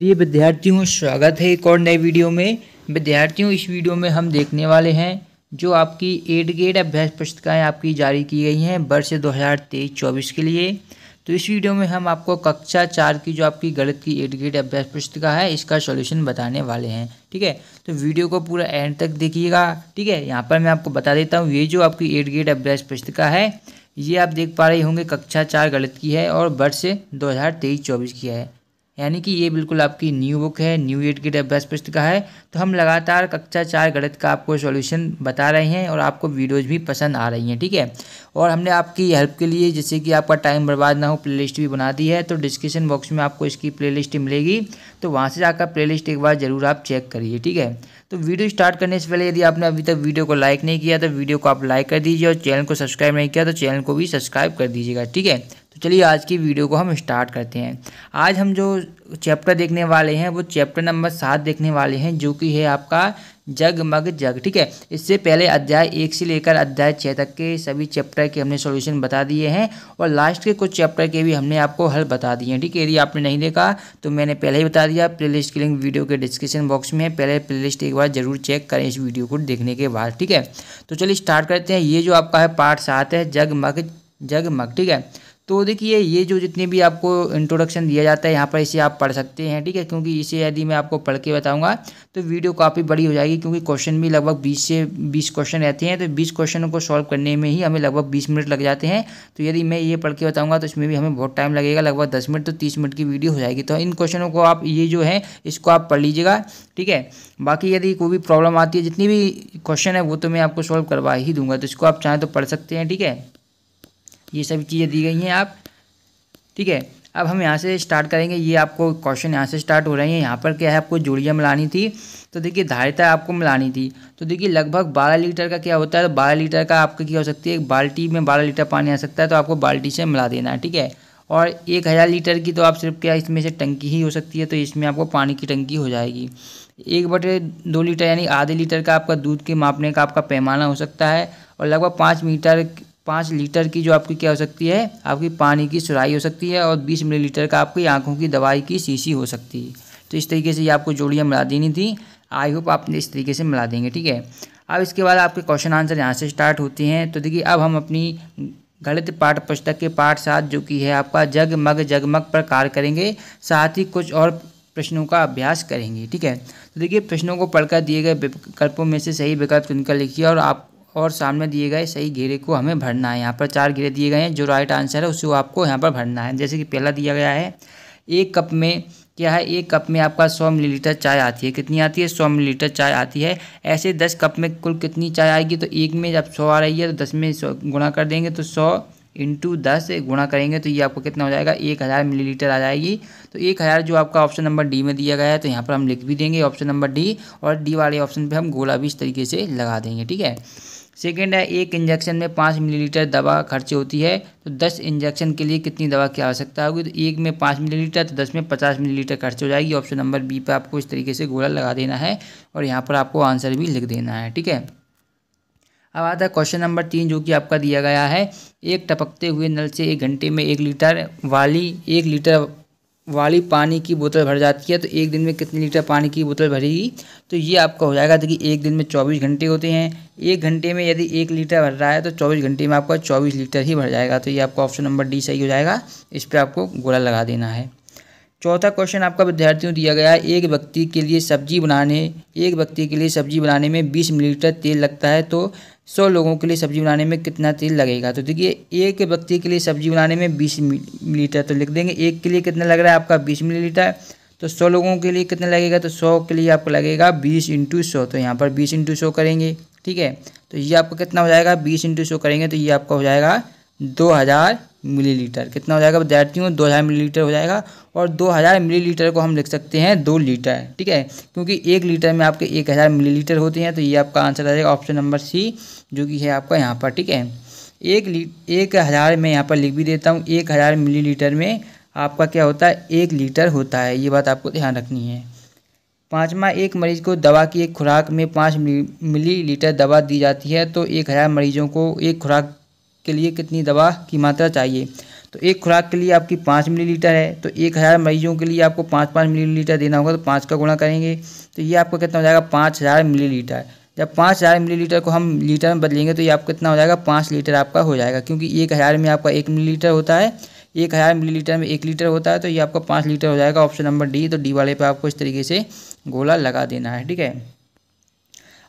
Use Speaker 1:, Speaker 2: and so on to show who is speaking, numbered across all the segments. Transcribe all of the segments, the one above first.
Speaker 1: प्रिय विद्यार्थियों स्वागत है एक और नए वीडियो में विद्यार्थियों इस वीडियो में हम देखने वाले हैं जो आपकी एड ग्रेड अभ्यास पुस्तिकाएँ आपकी जारी की गई हैं वर्ष दो हज़ार तेईस चौबीस के लिए तो इस वीडियो में हम आपको कक्षा चार की जो आपकी गणित की एड ग्रेड अभ्यास पुस्तिका है इसका सॉल्यूशन बताने वाले हैं ठीक है तो वीडियो को पूरा एंड तक देखिएगा ठीक है यहाँ पर मैं आपको बता देता हूँ ये जो आपकी एड ग्रेड अभ्यास पुस्तिका है ये आप देख पा रहे होंगे कक्षा चार गणित की है और वर्ष दो हज़ार तेईस चौबीस की है यानी कि ये बिल्कुल आपकी न्यू बुक है न्यू एट की अभ्यास पुस्तिका है तो हम लगातार कक्षा चार गणित का आपको सॉल्यूशन बता रहे हैं और आपको वीडियोज भी पसंद आ रही हैं ठीक है और हमने आपकी हेल्प के लिए जैसे कि आपका टाइम बर्बाद ना हो प्लेलिस्ट भी बना दी है तो डिस्क्रिप्शन बॉक्स में आपको इसकी प्ले मिलेगी तो वहाँ से जाकर प्ले एक बार ज़रूर आप चेक करिए ठीक है तो वीडियो स्टार्ट करने से पहले यदि आपने अभी तक वीडियो को लाइक नहीं किया तो वीडियो को आप लाइक कर दीजिए और चैनल को सब्सक्राइब नहीं किया तो चैनल को भी सब्सक्राइब कर दीजिएगा ठीक है तो चलिए आज की वीडियो को हम स्टार्ट करते हैं आज हम जो चैप्टर देखने वाले हैं वो चैप्टर नंबर सात देखने वाले हैं जो कि है आपका जग मग जग ठीक है इससे पहले अध्याय एक से लेकर अध्याय छः तक के सभी चैप्टर के हमने सॉल्यूशन बता दिए हैं और लास्ट के कुछ चैप्टर के भी हमने आपको हल बता दिए हैं ठीक है यदि आपने नहीं देखा तो मैंने पहले ही बता दिया लिस्ट की लिंक वीडियो के डिस्क्रिप्शन बॉक्स में है पहले लिस्ट एक बार जरूर चेक करें इस वीडियो को देखने के बाद ठीक है तो चलिए स्टार्ट करते हैं ये जो आपका है पार्ट सात है जग जग मग ठीक है तो देखिए ये जो जितने भी आपको इंट्रोडक्शन दिया जाता है यहाँ पर इसे आप पढ़ सकते हैं ठीक है क्योंकि इसे यदि मैं आपको पढ़ के बताऊँगा तो वीडियो काफ़ी बड़ी हो जाएगी क्योंकि क्वेश्चन भी लगभग बीस से बीस क्वेश्चन रहते हैं तो बीस क्वेश्चनों को सॉल्व करने में ही हमें लगभग बीस मिनट लग जाते हैं तो यदि मैं ये पढ़ के बताऊँगा तो इसमें भी हमें बहुत टाइम लगेगा लगभग दस मिनट तो तीस मिनट की वीडियो हो जाएगी तो इन क्वेश्चनों को आप ये जो है इसको आप पढ़ लीजिएगा ठीक है बाकी यदि कोई भी प्रॉब्लम आती है जितनी भी क्वेश्चन है वो तो मैं आपको सॉल्व करवा ही दूंगा तो इसको आप चाहें तो पढ़ सकते हैं ठीक है ये सभी चीज़ें दी गई हैं आप ठीक है अब हम यहाँ से स्टार्ट करेंगे ये आपको क्वेश्चन यहाँ से स्टार्ट हो रहे हैं यहाँ पर क्या है आपको जोड़ियाँ मिलानी थी तो देखिए धारिता आपको मिलानी थी तो देखिए लगभग बारह लीटर का क्या होता है तो बारह लीटर का आपको क्या हो सकती है एक बाल्टी में बारह लीटर पानी आ सकता है तो आपको बाल्टी से मिला देना है ठीक है और एक हज़ार लीटर की तो आप सिर्फ क्या इसमें से टंकी ही हो सकती है तो इसमें आपको पानी की टंकी हो जाएगी एक बटे दो लीटर यानी आधे लीटर का आपका दूध के मापने का आपका पैमाना हो सकता है और लगभग पाँच मीटर पाँच लीटर की जो आपकी क्या हो सकती है आपकी पानी की सुराई हो सकती है और बीस मिलीलीटर का आपकी आँखों की दवाई की शीशी हो सकती है तो इस तरीके से ये आपको जोड़ियाँ मिला देनी थी आई होप आपने इस तरीके से मिला देंगे ठीक है अब इसके बाद आपके क्वेश्चन आंसर यहाँ से स्टार्ट होते हैं तो देखिए अब हम अपनी गणित पाठ पुस्तक के पाठ साथ जो कि है आपका जग मग जगमग पर कार्य करेंगे साथ ही कुछ और प्रश्नों का अभ्यास करेंगे ठीक है तो देखिए प्रश्नों को पढ़कर दिए गए विकल्पों में से सही विकल्प चुनकर लिखिए और आप और सामने दिए गए सही घेरे को हमें भरना है यहाँ पर चार घेरे दिए गए हैं जो राइट आंसर है उसको आपको यहाँ पर भरना है जैसे कि पहला दिया गया है एक कप में क्या है एक कप में आपका सौ मिलीलीटर चाय आती है कितनी आती है सौ मिलीलीटर चाय आती है ऐसे दस कप में कुल कितनी चाय आएगी तो एक में जब सौ आ रही है तो दस में सौ गुणा कर देंगे तो सौ इंटू दस गुणा करेंगे तो ये आपको कितना हो जाएगा एक हज़ार मिलीलीटर आ जाएगी तो एक हज़ार जो आपका ऑप्शन नंबर डी में दिया गया है तो यहाँ पर हम लिख भी देंगे ऑप्शन नंबर डी और डी वाले ऑप्शन पर हम गोला भी इस तरीके से लगा देंगे ठीक है सेकेंड है एक इंजेक्शन में पाँच मिलीलीटर दवा खर्च होती है तो दस इंजेक्शन के लिए कितनी दवा की आवश्यकता होगी तो एक में पाँच मिलीलीटर तो दस में पचास मिलीलीटर खर्च हो जाएगी ऑप्शन नंबर बी पर आपको इस तरीके से गोला लगा देना है और यहाँ पर आपको आंसर भी लिख देना है ठीक है अब आता है क्वेश्चन नंबर तीन जो कि आपका दिया गया है एक टपकते हुए नल से एक घंटे में एक लीटर वाली एक लीटर वाली पानी की बोतल भर जाती है तो एक दिन में कितने लीटर पानी की बोतल भरेगी तो ये आपका हो जाएगा देखिए एक दिन में चौबीस घंटे होते हैं एक घंटे में यदि एक लीटर भर रहा है तो चौबीस घंटे में आपका चौबीस लीटर ही भर जाएगा तो ये आपका ऑप्शन नंबर डी सही हो जाएगा इस पर आपको गोला लगा देना है चौथा क्वेश्चन आपका विद्यार्थियों दिया गया है एक व्यक्ति के लिए सब्जी बनाने एक व्यक्ति के लिए सब्जी बनाने में बीस मिलीलीटर तेल लगता है तो सौ लोगों के लिए सब्जी बनाने में कितना तेल लगेगा तो देखिए एक व्यक्ति के लिए सब्जी बनाने में बीस मिलीलीटर तो लिख देंगे एक के लिए कितना लग रहा है आपका बीस मिलीलीटर तो सौ लोगों के लिए कितना लगेगा तो सौ के लिए आपको लगेगा बीस इंटू सौ तो यहाँ पर बीस इंटू सौ करेंगे ठीक है तो ये आपका कितना हो जाएगा बीस इंटू सौ करेंगे तो ये आपका हो जाएगा दो हज़ार मिलीलीटर कितना हो जाएगा विद्यार्थियों दो हज़ार मिलीलीटर हो जाएगा और दो हज़ार मिली को हम लिख सकते हैं दो लीटर ठीक है क्योंकि एक लीटर में आपके एक हज़ार मिली होते हैं तो ये आपका आंसर आ जाएगा ऑप्शन नंबर सी जो कि है आपका यहाँ पर ठीक है एक ली एक हज़ार में यहाँ पर लिख भी देता हूँ एक हज़ार मिली में आपका क्या होता है एक लीटर होता है ये बात आपको ध्यान रखनी है पाँचवा एक मरीज को दवा की एक खुराक में पाँच लीटर दवा दी जाती है तो एक हज़ार मरीजों को एक खुराक के लिए कितनी दवा की मात्रा चाहिए तो एक खुराक के लिए आपकी पाँच मिलीलीटर है तो एक हज़ार मरीजों के लिए आपको पाँच पाँच मिलीलीटर देना होगा तो पाँच का गुणा करेंगे तो ये आपका कितना हो जाएगा पाँच हज़ार मिलीलीटर जब पाँच हज़ार मिलीलीटर को हम लीटर में बदलेंगे तो ये आपको कितना हो जाएगा पाँच लीटर आपका हो जाएगा क्योंकि एक हज़ार में आपका एक मिली होता है एक हज़ार मिली में एक लीटर होता है तो ये आपका पाँच लीटर हो जाएगा ऑप्शन नंबर डी तो डी वाले पर आपको इस तरीके से गोला लगा देना है ठीक है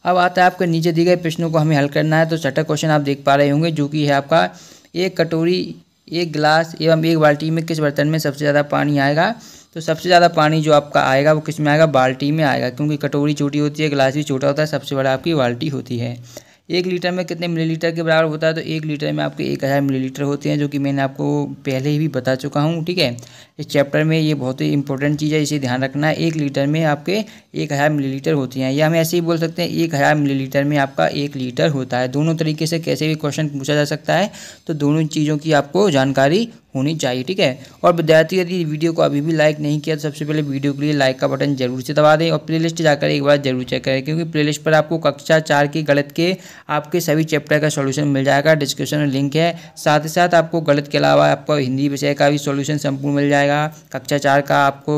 Speaker 1: अब आता है आपके नीचे दिए गए प्रश्नों को हमें हल करना है तो छठा क्वेश्चन आप देख पा रहे होंगे जो कि है आपका एक कटोरी एक गिलास एवं एक बाल्टी में किस बर्तन में सबसे ज़्यादा पानी आएगा तो सबसे ज़्यादा पानी जो आपका आएगा वो किस में आएगा बाल्टी में आएगा क्योंकि कटोरी छोटी होती है गिलास भी छोटा होता है सबसे बड़ा आपकी बाल्टी होती है एक लीटर में कितने मिलीलीटर के बराबर होता है तो एक लीटर में आपके एक हज़ार मिलीलीटर होते हैं जो कि मैंने आपको पहले ही भी बता चुका हूँ ठीक है इस चैप्टर में ये बहुत ही इंपॉर्टेंट चीज़ है इसे ध्यान रखना है एक लीटर में आपके एक हज़ार मिलीलीटर होती हैं या हम ऐसे ही बोल सकते हैं एक हज़ार मिलीलीटर में आपका एक लीटर होता है दोनों तरीके से कैसे भी क्वेश्चन पूछा जा सकता है तो दोनों चीज़ों की आपको जानकारी होनी चाहिए ठीक है और विद्यार्थी यदि वीडियो को अभी भी लाइक नहीं किया तो सबसे पहले वीडियो के लिए लाइक का बटन जरूर से दबा दें और प्लेलिस्ट जाकर एक बार जरूर चेक करें क्योंकि प्लेलिस्ट पर आपको कक्षा चार की गलत के आपके सभी चैप्टर का सॉल्यूशन मिल जाएगा डिस्क्रिप्शन में लिंक है साथ ही साथ आपको गलत के अलावा आपको हिंदी विषय का भी सॉल्यूशन संपूर्ण मिल जाएगा आएगा कक्षा चार का आपको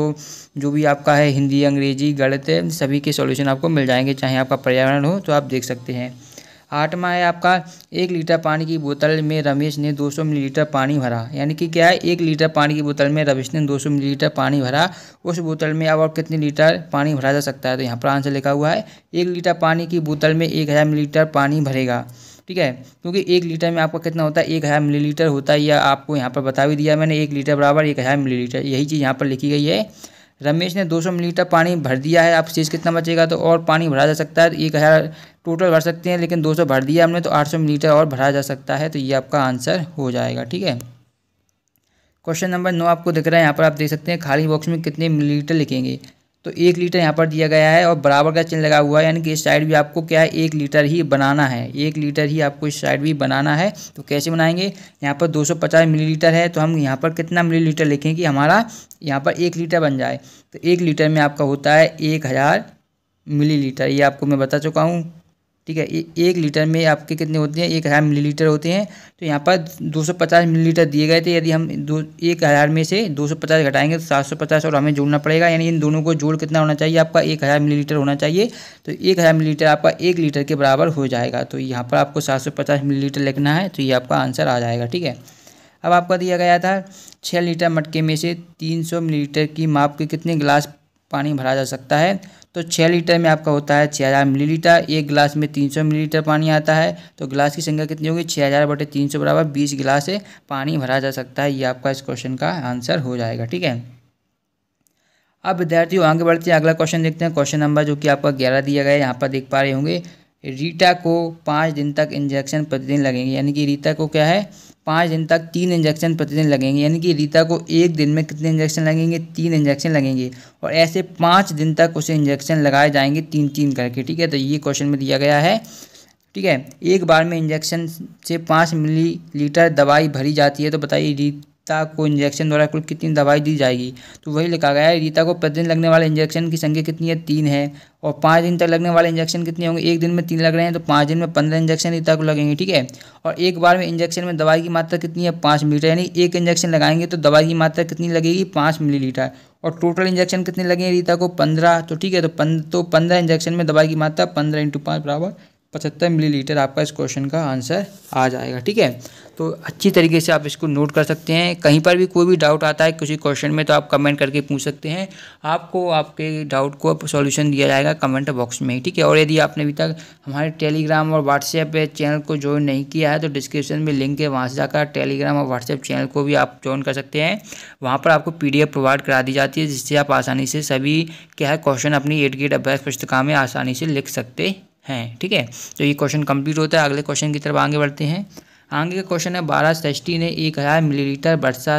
Speaker 1: जो भी आपका है हिंदी अंग्रेजी गणित सभी के सॉल्यूशन आपको मिल जाएंगे चाहे आपका पर्यावरण हो तो आप देख सकते हैं आठवां है आपका एक लीटर पानी की बोतल में रमेश ने 200 मिलीलीटर पानी भरा यानी कि क्या है एक लीटर पानी की बोतल में रमेश ने 200 मिलीलीटर पानी भरा उस बोतल में अब और कितने लीटर पानी भरा जा सकता है तो यहाँ पर आंसर लिखा हुआ है एक लीटर पानी की बोतल में एक हज़ार मिलीलीटर पानी भरेगा ठीक है क्योंकि एक लीटर में आपका कितना होता है एक हज़ार लीटर होता है या आपको यहाँ पर बता भी दिया मैंने एक लीटर बराबर एक हज़ार लीटर यही चीज़ यहाँ पर लिखी गई है रमेश ने 200 मिलीलीटर पानी भर दिया है आप चीज कितना बचेगा तो और पानी भरा जा सकता है एक हज़ार टोटल भर सकते हैं लेकिन 200 भर दिया हमने तो 800 मिलीलीटर और भरा जा सकता है तो ये आपका आंसर हो जाएगा ठीक है क्वेश्चन नंबर नौ आपको दिख रहा है यहाँ पर आप देख सकते हैं खाली बॉक्स में कितने लीटर लिखेंगे तो एक लीटर यहाँ पर दिया गया है और बराबर का चिन्ह लगा हुआ है यानी कि इस साइड भी आपको क्या है एक लीटर ही बनाना है एक लीटर ही आपको इस साइड भी बनाना है तो कैसे बनाएंगे यहाँ पर 250 मिलीलीटर है तो हम यहाँ पर कितना मिलीलीटर लिखें कि हमारा यहाँ पर एक लीटर बन जाए तो एक लीटर में आपका होता है एक हज़ार मिलीलीटर ये आपको मैं बता चुका हूँ ठीक है एक लीटर में आपके कितने होते हैं एक हज़ार लीटर होते हैं तो यहाँ पर 250 मिलीलीटर दिए गए थे यदि हम दो एक हज़ार में से 250 घटाएंगे तो 750 और हमें जोड़ना पड़ेगा यानी इन दोनों को जोड़ कितना होना चाहिए आपका एक हज़ार लीटर होना चाहिए तो एक हज़ार लीटर आपका एक लीटर के बराबर हो जाएगा तो यहाँ पर आपको सात लीटर लिखना है तो ये आपका आंसर आ जाएगा ठीक है अब आपका दिया गया था छः लीटर मटके में से मिली लीटर की माप के कितने गिलास पानी भरा जा सकता है तो छः लीटर में आपका होता है छः हज़ार मिली लीटर एक गिलास में तीन सौ मिली लीटर पानी आता है तो गिलास की संख्या कितनी होगी छः हज़ार बटे तीन सौ बराबर बीस गिलास से पानी भरा जा सकता है ये आपका इस क्वेश्चन का आंसर हो जाएगा ठीक है अब विद्यार्थियों आगे बढ़ते हैं अगला क्वेश्चन देखते हैं क्वेश्चन नंबर जो कि आपका ग्यारह दिया गया है यहाँ पर देख पा रहे होंगे रीटा को पाँच दिन तक इंजेक्शन प्रतिदिन लगेंगे यानी कि रीटा को क्या है पाँच दिन तक तीन इंजेक्शन प्रतिदिन लगेंगे यानी कि रीता को एक दिन में कितने इंजेक्शन लगेंगे तीन इंजेक्शन लगेंगे और ऐसे पाँच दिन तक उसे इंजेक्शन लगाए जाएंगे तीन तीन करके ठीक है तो ये क्वेश्चन में दिया गया है ठीक है एक बार में इंजेक्शन से पाँच मिली लीटर दवाई भरी जाती है तो बताइए रीता को इंजेक्शन द्वारा कुल कितनी दवाई दी जाएगी तो वही लिखा गया है रीता को प्रतिदिन लगने वाले इंजेक्शन की संख्या कितनी है तीन है और पाँच दिन तक लगने वाले इंजेक्शन कितने होंगे एक दिन में तीन लग रहे हैं तो पाँच दिन में पंद्रह इंजेक्शन रीता को लगेंगे ठीक है और एक बार में इंजेक्शन में दवाई की मात्रा कितनी है पाँच मिलीटर यानी एक इंजेक्शन लगाएंगे तो दवाई की मात्रा कितनी लगेगी पाँच मिलीलीटर और टोटल इंजेक्शन कितने लगेंगे रीता को पंद्रह तो ठीक है तो पंद तो पंद्रह इंजेक्शन में दवाई की मात्रा पंद्रह इंटू पाँच बराबर पचहत्तर मिलीलीटर आपका इस क्वेश्चन का आंसर आ जाएगा ठीक है तो अच्छी तरीके से आप इसको नोट कर सकते हैं कहीं पर भी कोई भी डाउट आता है किसी क्वेश्चन में तो आप कमेंट करके पूछ सकते हैं आपको आपके डाउट को सॉल्यूशन दिया जाएगा कमेंट बॉक्स में ठीक है और यदि आपने अभी तक हमारे टेलीग्राम और व्हाट्सएप चैनल को ज्वाइन नहीं किया है तो डिस्क्रिप्शन में लिंक है वहाँ से जाकर टेलीग्राम और व्हाट्सएप चैनल को भी आप ज्वाइन कर सकते हैं वहाँ पर आपको पी प्रोवाइड करा दी जाती है जिससे आप आसानी से सभी क्या है क्वेश्चन अपनी एट गेट अभ्यास पुस्तिका में आसानी से लिख सकते हैं ठीक है तो ये क्वेश्चन कंप्लीट होता है अगले क्वेश्चन की तरफ आगे बढ़ते हैं आगे का क्वेश्चन है बारह सष्टी ने एक हज़ार मिलीलीटर वर्षा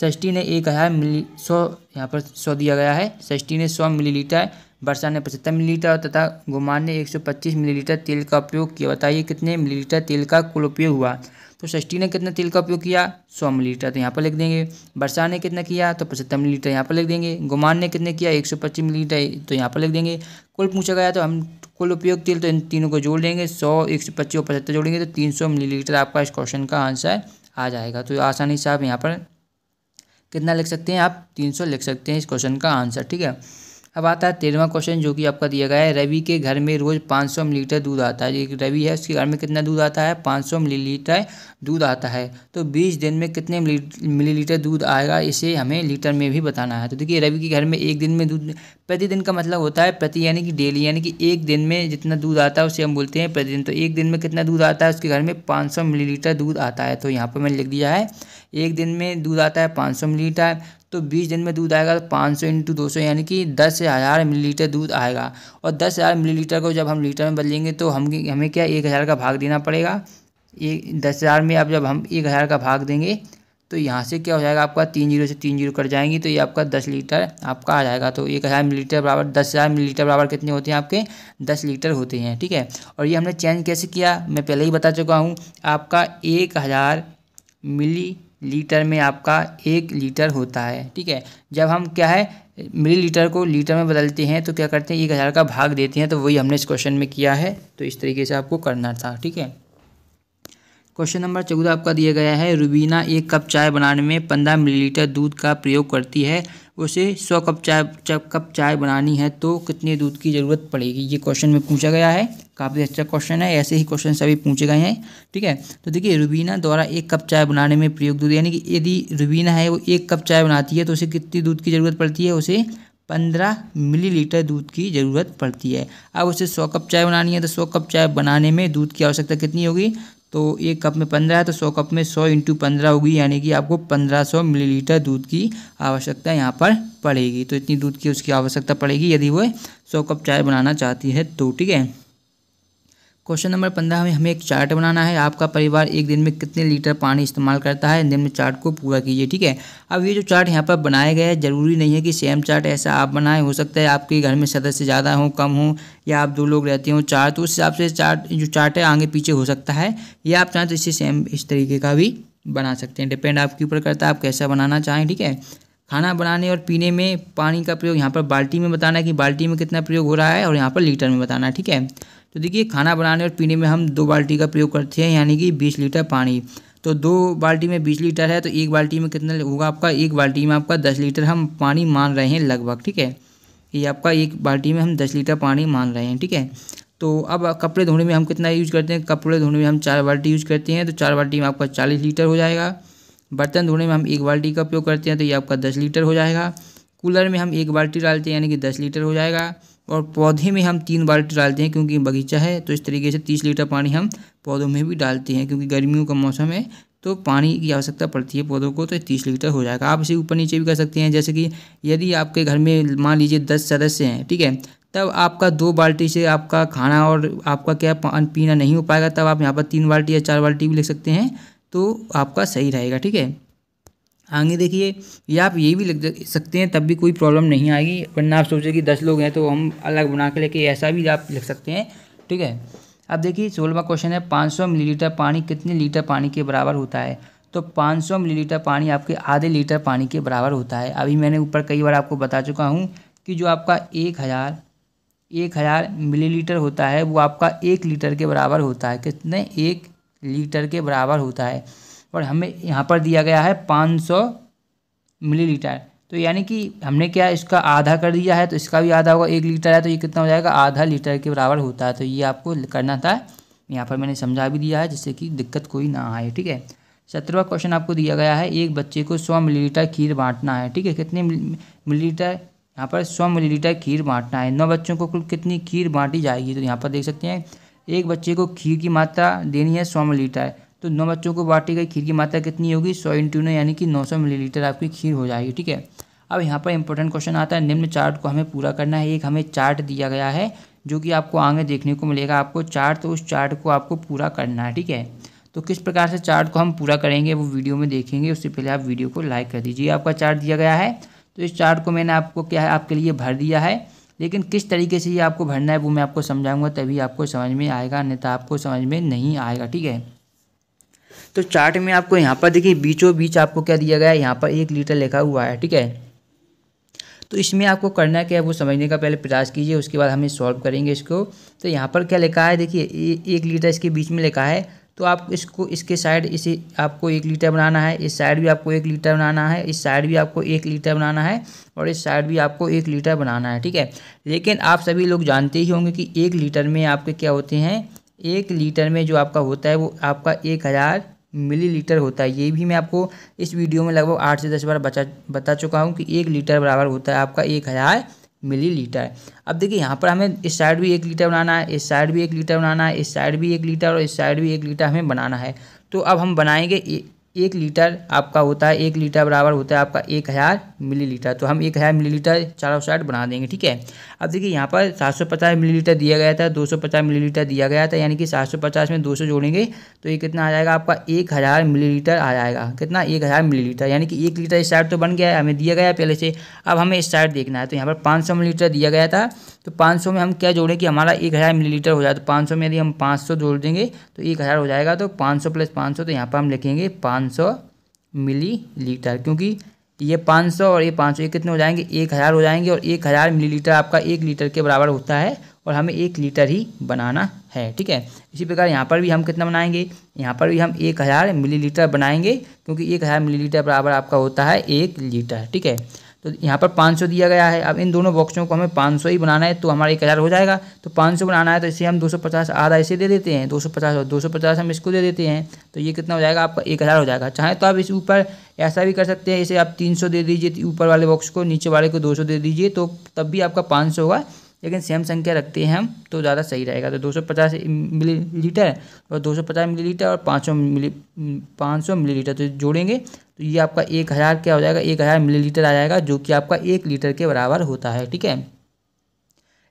Speaker 1: षष्टी ने एक हज़ार मिली सौ यहाँ पर सौ दिया गया है सष्टी ने सौ मिलीलीटर वर्षा ने पचहत्तर मिलीलीटर तथा गुमान ने 125 मिलीलीटर तेल का उपयोग किया बताइए कितने मिलीलीटर तेल का कुल उपयोग हुआ तो षष्टी ने कितना तेल का उपयोग किया 100 मिलीलीटर तो यहाँ पर लिख देंगे बरसा ने कितना किया तो पचहत्तर मिलीलीटर यहाँ पर लिख देंगे गुमान ने कितने किया एक मिलीलीटर तो यहाँ पर लिख देंगे कुल पूछा गया तो हम कुल उपयोग तेल तो इन तीनों को जोड़ देंगे सौ एक सौ पच्चीस और पचहत्तर जोड़ेंगे तो तीन सौ मिलीलीटर आपका इस क्वेश्चन का आंसर आ जाएगा तो आसानी से आप यहाँ पर कितना लिख सकते हैं आप तीन सौ लिख सकते हैं इस क्वेश्चन का आंसर ठीक है अब आता है तेरहवा क्वेश्चन जो कि आपका दिया गया है रवि के घर में रोज़ 500 मिलीलीटर दूध आता है जो रवि है उसके घर में कितना दूध आता है 500 मिलीलीटर दूध आता है तो 20 दिन में कितने मिलीलीटर दूध आएगा इसे हमें लीटर में भी बताना है तो देखिए रवि के घर में एक दिन में दूध प्रतिदिन का मतलब होता है प्रति यानी कि डेली यानी कि एक दिन में जितना दूध आता है उसे हम बोलते हैं प्रतिदिन तो एक दिन में कितना दूध आता है उसके घर में पाँच मिलीलीटर दूध आता है तो यहाँ पर मैंने लिख दिया है एक दिन में दूध आता है पाँच मिलीलीटर तो बीस दिन में दूध आएगा तो पाँच सौ इंटू दो सौ यानी कि दस हज़ार मिलीलीटर दूध आएगा और दस हज़ार मिलीलीटर को जब हम लीटर में बदलेंगे तो हम हमें क्या एक हज़ार का भाग देना पड़ेगा एक दस हज़ार में अब जब हम एक हज़ार का भाग देंगे तो यहाँ से क्या हो जाएगा आपका तीन जीरो से तीन जीरो कट जाएंगी तो ये आपका दस लीटर आपका आ जाएगा तो एक हज़ार मिलीलीटर बराबर दस हज़ार मिलीलीटर बराबर कितने होते हैं आपके दस लीटर होते हैं ठीक है और ये हमने चेंज कैसे किया मैं पहले ही बता चुका हूँ आपका एक हज़ार मिली लीटर में आपका एक लीटर होता है ठीक है जब हम क्या है मिली लीटर को लीटर में बदलते हैं तो क्या करते हैं एक हज़ार का भाग देते हैं तो वही हमने इस क्वेश्चन में किया है तो इस तरीके से आपको करना था ठीक है क्वेश्चन नंबर चौदह आपका दिया गया है रुबीना एक कप चाय बनाने में पंद्रह मिलीलीटर दूध का प्रयोग करती है उसे सौ कप चाय कप चाय बनानी है तो कितने दूध की ज़रूरत पड़ेगी ये क्वेश्चन में पूछा गया है काफ़ी अच्छा क्वेश्चन है ऐसे ही क्वेश्चन सभी पूछे गए हैं ठीक है तो देखिए रुबीना द्वारा एक कप चाय बनाने में प्रयोग दूध यानी कि यदि रुबीना है वो एक कप चाय बनाती है तो उसे कितनी दूध की ज़रूरत पड़ती है उसे पंद्रह मिलीलीटर दूध की ज़रूरत पड़ती है अब उसे सौ कप चाय बनानी है तो सौ कप चाय बनाने में दूध की आवश्यकता कितनी होगी तो एक कप में पंद्रह है तो सौ कप में सौ इंटू पंद्रह होगी यानी कि आपको पंद्रह सौ मिलीलीटर दूध की आवश्यकता यहाँ पर पड़ेगी तो इतनी दूध की उसकी आवश्यकता पड़ेगी यदि वह सौ कप चाय बनाना चाहती है तो ठीक है क्वेश्चन नंबर पंद्रह में हमें एक चार्ट बनाना है आपका परिवार एक दिन में कितने लीटर पानी इस्तेमाल करता है निम्न चार्ट को पूरा कीजिए ठीक है अब ये जो चार्ट यहाँ पर बनाया गया है ज़रूरी नहीं है कि सेम चार्ट ऐसा आप बनाएं हो सकता है आपके घर में सदस्य ज़्यादा हों कम हों या आप दो लोग रहते हों चार तो उस हिसाब से चार्ट जो चार्ट है आगे पीछे हो सकता है या आप चाहें तो इसे सेम इस तरीके का भी बना सकते हैं डिपेंड आपके ऊपर करता है आप कैसा बनाना चाहें ठीक है खाना बनाने और पीने में पानी का प्रयोग यहाँ पर बाल्टी में बताना है कि बाल्टी में कितना प्रयोग हो रहा है और यहाँ पर लीटर में बताना है ठीक है तो देखिए खाना बनाने और पीने में हम दो बाल्टी का प्रयोग करते हैं यानी कि बीस लीटर पानी तो दो बाल्टी में बीस लीटर है तो एक बाल्टी में कितना होगा आपका एक बाल्टी में आपका दस लीटर हम पानी मान रहे हैं लगभग ठीक है ये आपका एक बाल्टी में हम दस लीटर पानी मान रहे हैं ठीक है तो अब कपड़े धोने में हम कितना यूज करते हैं कपड़े धोने में हम चार बाल्टी यूज करते हैं तो चार बाल्टी में आपका चालीस लीटर हो जाएगा बर्तन धोने में हम एक बाल्टी का उपयोग करते हैं तो ये आपका दस लीटर हो जाएगा कूलर में हम एक बाल्टी डालते हैं यानी कि दस लीटर हो जाएगा और पौधे में हम तीन बाल्टी डालते हैं क्योंकि बगीचा है तो इस तरीके से तीस लीटर पानी हम पौधों में भी डालते हैं क्योंकि गर्मियों का मौसम है तो पानी की आवश्यकता पड़ती है पौधों को तो तीस लीटर हो जाएगा आप इसे ऊपर नीचे भी कर सकते हैं जैसे कि यदि आपके घर में मान लीजिए दस सदस्य हैं ठीक है तब आपका दो बाल्टी से आपका खाना और आपका क्या पान पीना नहीं हो पाएगा तब आप यहाँ पर तीन बाल्टी या चार बाल्टी भी ले सकते हैं तो आपका सही रहेगा ठीक है आगे देखिए या आप ये भी लग सकते हैं तब भी कोई प्रॉब्लम नहीं आएगी वरना आप सोचें कि दस लोग हैं तो हम अलग बना के लेके ऐसा भी आप लिख सकते हैं ठीक है अब देखिए सोलवा क्वेश्चन है 500 मिलीलीटर पानी कितने लीटर पानी के बराबर होता है तो 500 मिलीलीटर पानी आपके आधे लीटर पानी के बराबर होता है अभी मैंने ऊपर कई बार आपको बता चुका हूँ कि जो आपका एक हज़ार एक हज़ार मिलीलीटर होता है वो आपका एक लीटर के बराबर होता है कितने एक लीटर के बराबर होता है और हमें यहाँ पर दिया गया है पाँच सौ मिलीलीटर तो यानी कि हमने क्या इसका आधा कर दिया है तो इसका भी आधा होगा एक लीटर है तो ये कितना हो जाएगा आधा लीटर के बराबर होता है तो ये आपको करना था यहाँ पर मैंने समझा भी दिया है जिससे कि दिक्कत कोई ना आए ठीक है सत्रवा क्वेश्चन आपको दिया गया है एक बच्चे को सौ मिलीलीटर खीर बांटना है ठीक है कितने मिलीलीटर यहाँ पर सौ मिलीलीटर खीर बांटना है नौ बच्चों को कुल कितनी खीर बांटी जाएगी तो यहाँ पर देख सकते हैं एक बच्चे को खीर की मात्रा देनी है सौ मिलीलीटर तो नौ बच्चों को बांटी गई खीर की मात्रा कितनी होगी सौ इंटू नौ यानी कि नौ सौ मिलीलीटर आपकी खीर हो जाएगी ठीक है अब यहाँ पर इंपॉर्टेंट क्वेश्चन आता है निम्न चार्ट को हमें पूरा करना है एक हमें चार्ट दिया गया है जो कि आपको आगे देखने को मिलेगा आपको चार्ट तो उस चार्ट को आपको पूरा करना है ठीक है तो किस प्रकार से चार्ट को हम पूरा करेंगे वो वीडियो में देखेंगे उससे पहले आप वीडियो को लाइक कर दीजिए आपका चार्ट दिया गया है तो इस चार्ट को मैंने आपको क्या है आपके लिए भर दिया है लेकिन किस तरीके से ये आपको भरना है वो मैं आपको समझाऊंगा तभी आपको समझ में आएगा अन्यथा आपको समझ में नहीं आएगा ठीक है तो चार्ट में आपको यहाँ पर देखिए बीचों बीच आपको क्या दिया गया है यहाँ पर एक लीटर लिखा हुआ है ठीक है तो इसमें आपको करना क्या है वो समझने का पहले प्रयास कीजिए उसके बाद हमें सॉल्व करेंगे इसको तो यहाँ पर क्या लिखा है देखिए एक लीटर इसके बीच में लिखा है तो आप इसको इसके साइड इसे आपको एक लीटर बनाना है इस साइड भी आपको एक लीटर बनाना है इस साइड भी आपको एक लीटर बनाना है और इस साइड भी आपको एक लीटर बनाना है ठीक है लेकिन आप सभी लोग जानते ही होंगे कि एक लीटर में आपके क्या होते हैं एक लीटर में जो आपका होता है वो आपका एक हज़ार मिलीलीटर होता है ये भी मैं आपको इस वीडियो में लगभग आठ से दस बार बचा बता चुका हूँ कि एक लीटर बराबर होता है आपका एक हज़ार मिली लीटर अब देखिए यहाँ पर हमें इस साइड भी एक लीटर बनाना है इस साइड भी एक लीटर बनाना है इस साइड भी एक लीटर और इस साइड भी एक लीटर हमें बनाना है तो अब हम बनाएंगे एक लीटर आपका होता है एक लीटर बराबर होता है आपका एक हज़ार मिलीलीटर तो हम एक हज़ार मिलीलीटर चार सौ साठ बना देंगे ठीक है अब देखिए यहाँ पर सात सौ पचास मिलीलीटर दिया गया था दो सौ पचास मिलीलीटर दिया गया था यानी कि सात सौ पचास में दो सौ जोड़ेंगे तो ये कितना आ जाएगा आपका एक हज़ार लीटर आ जाएगा कितना एक हज़ार लीटर यानी कि एक लीटर इस साइड तो बन गया है हमें दिया गया पहले से अब हमें इस साइड देखना है तो यहाँ पर पाँच सौ लीटर दिया गया था तो 500 में हम क्या जोड़ें कि हमारा एक हज़ार मिलीलीटर हो जाए तो 500 में यदि हम 500 जोड़ देंगे तो एक हज़ार हो जाएगा तो 500 प्लस पाँच तो यहाँ पर हम लिखेंगे 500 मिलीलीटर क्योंकि ये 500 और ये 500 ये कितने हो जाएंगे एक हज़ार हो जाएंगे और एक हज़ार मिलीलीटर आपका एक लीटर के बराबर होता है और हमें एक लीटर ही बनाना है ठीक है इसी प्रकार यहाँ पर भी हम कितना बनाएंगे यहाँ पर भी हम एक हज़ार मिलीलीटर बनाएंगे क्योंकि एक हज़ार बराबर आपका होता है एक लीटर ठीक है तो यहाँ पर 500 दिया गया है अब इन दोनों बॉक्सों को हमें 500 ही बनाना है तो हमारा एक हज़ार हो जाएगा तो 500 बनाना है तो इसे हम 250 आधा इसे दे देते हैं 250 और 250 हम इसको दे देते हैं तो ये कितना हो जाएगा आपका एक हज़ार हो जाएगा चाहे तो आप इस ऊपर ऐसा भी कर सकते हैं इसे आप 300 दे दीजिए ऊपर वाले बॉक्स को नीचे वाले को दो दे दीजिए तो तब भी आपका पाँच होगा लेकिन सेम संख्या रखते हैं हम तो ज़्यादा सही रहेगा तो 250 मिलीलीटर और 250 मिलीलीटर और 500 मिली 500 मिलीलीटर तो जोड़ेंगे तो ये आपका एक हज़ार क्या हो जाएगा एक हज़ार मिलीलीटर आ जाएगा जो कि आपका एक लीटर के बराबर होता है ठीक है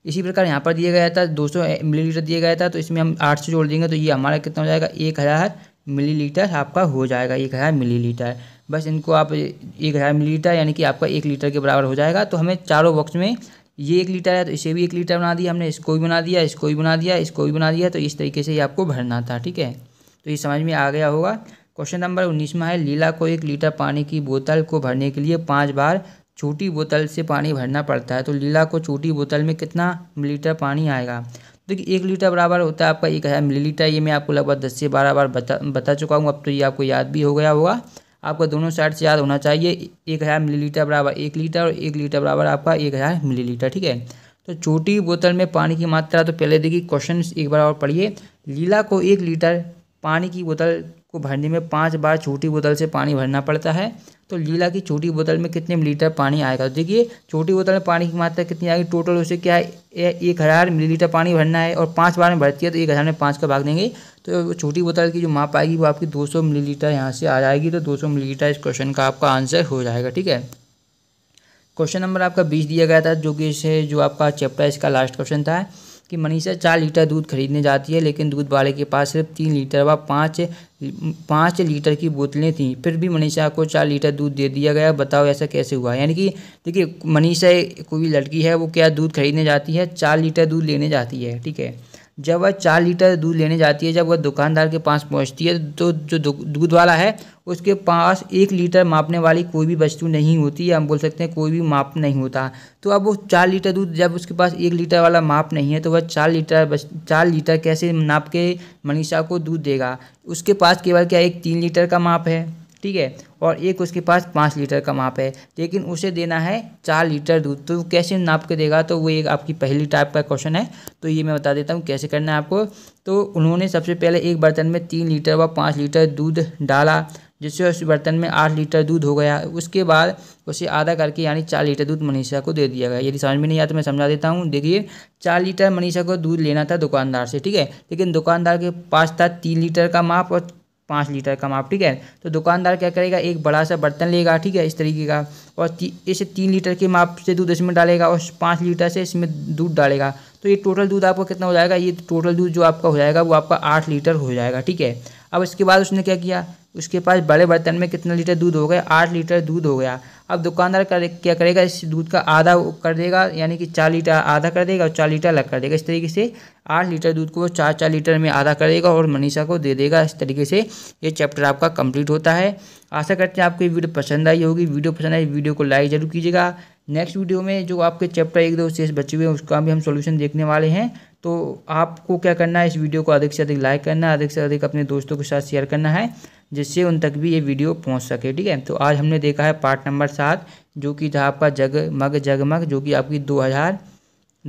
Speaker 1: इसी प्रकार यहाँ पर दिया गया था मिली मिलीलीटर दिया गया था तो इसमें हम आठ से जोड़ देंगे तो ये हमारा कितना हो जाएगा एक हज़ार मिलीलीटर आपका हो जाएगा एक हज़ार लीटर बस इनको आप एक हज़ार मिलीलीटर यानी कि आपका एक लीटर के बराबर हो जाएगा तो हमें चारों बॉक्स में ये एक लीटर है तो इसे भी एक लीटर बना दिया हमने इसको भी बना दिया इसको भी बना दिया इसको भी बना दिया तो इस तरीके से ये आपको भरना था ठीक है तो ये समझ में आ गया होगा क्वेश्चन नंबर उन्नीस में है लीला को एक लीटर पानी की बोतल को भरने के लिए पाँच बार छोटी बोतल से पानी भरना पड़ता है तो लीला को छोटी बोतल में कितना लीटर पानी आएगा देखिए एक लीटर बराबर होता है आपका एक हज़ार मिलीलीटर ये मैं आपको लगभग दस से बारह बार बता बता चुका हूँ अब तो ये आपको याद भी हो गया होगा आपका दोनों साइड से याद होना चाहिए एक हज़ार मिलीलीटर बराबर एक लीटर और एक लीटर बराबर आपका एक हज़ार मिलीलीटर ठीक है तो छोटी बोतल में पानी की मात्रा तो पहले देखिए क्वेश्चन एक बार और पढ़िए लीला को एक लीटर पानी की बोतल को भरने में पाँच बार छोटी बोतल से पानी भरना पड़ता है तो लीला की छोटी बोतल में कितने लीटर पानी आएगा तो देखिए छोटी बोतल में पानी की मात्रा कितनी आएगी टोटल उसे क्या है एक हज़ार मिलीलीटर पानी भरना है और पाँच बार में भरती है तो एक हज़ार में पाँच का भाग देंगे तो छोटी बोतल की जो माप आएगी वो आपकी दो सौ मिलीलीटर यहाँ से आ जाएगी तो दो सौ मिलीलीटर इस क्वेश्चन का आपका आंसर हो जाएगा ठीक है क्वेश्चन नंबर आपका बीस दिया गया था जो कि इसे जो आपका चैप्टर इसका लास्ट क्वेश्चन था कि मनीषा चार लीटर दूध खरीदने जाती है लेकिन दूध वाले के पास सिर्फ तीन लीटर व पाँच पाँच लीटर की बोतलें थीं फिर भी मनीषा को चार लीटर दूध दे दिया गया बताओ ऐसा कैसे हुआ यानी कि देखिए मनीषा कोई लड़की है वो क्या दूध खरीदने जाती है चार लीटर दूध लेने जाती है ठीक है जब वह चार लीटर दूध लेने जाती है जब वह दुकानदार के पास पहुंचती है तो जो दूध वाला है उसके पास एक लीटर मापने वाली कोई भी वस्तु नहीं होती है हम बोल सकते हैं कोई भी माप नहीं होता तो अब वो चार लीटर दूध जब उसके पास एक लीटर वाला माप नहीं है तो वह चार लीटर चार लीटर कैसे नाप के मनीषा को दूध देगा उसके पास केवल क्या एक तीन लीटर का माप है ठीक है और एक उसके पास पाँच लीटर का माप है लेकिन उसे देना है चार लीटर दूध तो कैसे नाप के देगा तो वो एक आपकी पहली टाइप का क्वेश्चन है तो ये मैं बता देता हूँ कैसे करना है आपको तो उन्होंने सबसे पहले एक बर्तन में तीन लीटर व पाँच लीटर दूध डाला जिससे उस बर्तन में आठ लीटर दूध हो गया उसके बाद उसे आधा करके यानी चार लीटर दूध मनीषा को दे दिया गया यदि समझ में नहीं आता तो मैं समझा देता हूँ देखिए चार लीटर मनीषा को दूध लेना था दुकानदार से ठीक है लेकिन दुकानदार के पास था तीन लीटर का माप और पाँच लीटर का माप ठीक है तो दुकानदार क्या करेगा एक बड़ा सा बर्तन लेगा ठीक है इस तरीके का और ती, इसे तीन लीटर के माप से दूध इसमें डालेगा और पाँच लीटर से इसमें दूध डालेगा तो ये टोटल दूध आपका कितना हो जाएगा ये टोटल दूध जो आपका हो जाएगा वो आपका आठ लीटर हो जाएगा ठीक है अब इसके बाद उसने क्या किया उसके पास बड़े बर्तन में कितना लीटर दूध हो गया आठ लीटर दूध हो गया अब दुकानदार कर, क्या करेगा इस दूध का आधा कर देगा यानी कि चार लीटर आधा कर देगा और चार लीटर अलग कर देगा इस तरीके से आठ लीटर दूध को चार चार लीटर में आधा कर देगा और मनीषा को दे देगा इस तरीके से ये चैप्टर आपका कंप्लीट होता है आशा करते हैं आपको ये वीडियो पसंद आई होगी वीडियो पसंद आई वीडियो को लाइक ज़रूर कीजिएगा नेक्स्ट वीडियो में जो आपके चैप्टर एक दो शेष बचे हुए हैं उसका भी हम सॉल्यूशन देखने वाले हैं तो आपको क्या करना है इस वीडियो को अधिक से अधिक लाइक करना है अधिक से अधिक अपने दोस्तों के साथ शेयर करना है जिससे उन तक भी ये वीडियो पहुंच सके ठीक है तो आज हमने देखा है पार्ट नंबर सात जो कि था आपका जग मग जगमग जो कि आपकी दो हज़ार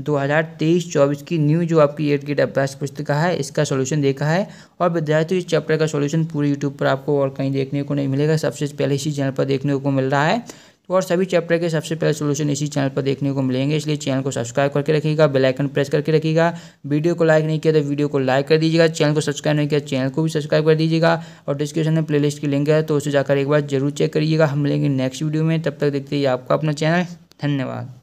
Speaker 1: दो हज़ार तेईस चौबीस की न्यू जो आपकी एट ग्रेड अभ्यास पुस्तिका है इसका सॉल्यूशन देखा है और विद्यार्थियों इस चैप्टर का सॉल्यूशन पूरे यूट्यूब पर आपको और कहीं देखने को नहीं मिलेगा सबसे पहले इसी चैनल पर देखने को मिल रहा है तो और सभी चैप्टर के सबसे पहले सोल्यूशन इसी चैनल पर देखने को मिलेंगे इसलिए चैनल को सब्सक्राइब करके रखिएगा बेलाइकन प्रेस करके रखिएगा वीडियो को लाइक नहीं किया तो वीडियो को लाइक कर दीजिएगा चैनल को सब्सक्राइब नहीं किया चैनल को भी सब्सक्राइब कर दीजिएगा और डिस्क्रिप्शन में लिस्ट की लिंक है तो उसे जाकर एक बार जरूर चेक करिएगा हम मिलेंगे नेक्स्ट वीडियो में तब तक देखते ही आपका अपना चैनल धन्यवाद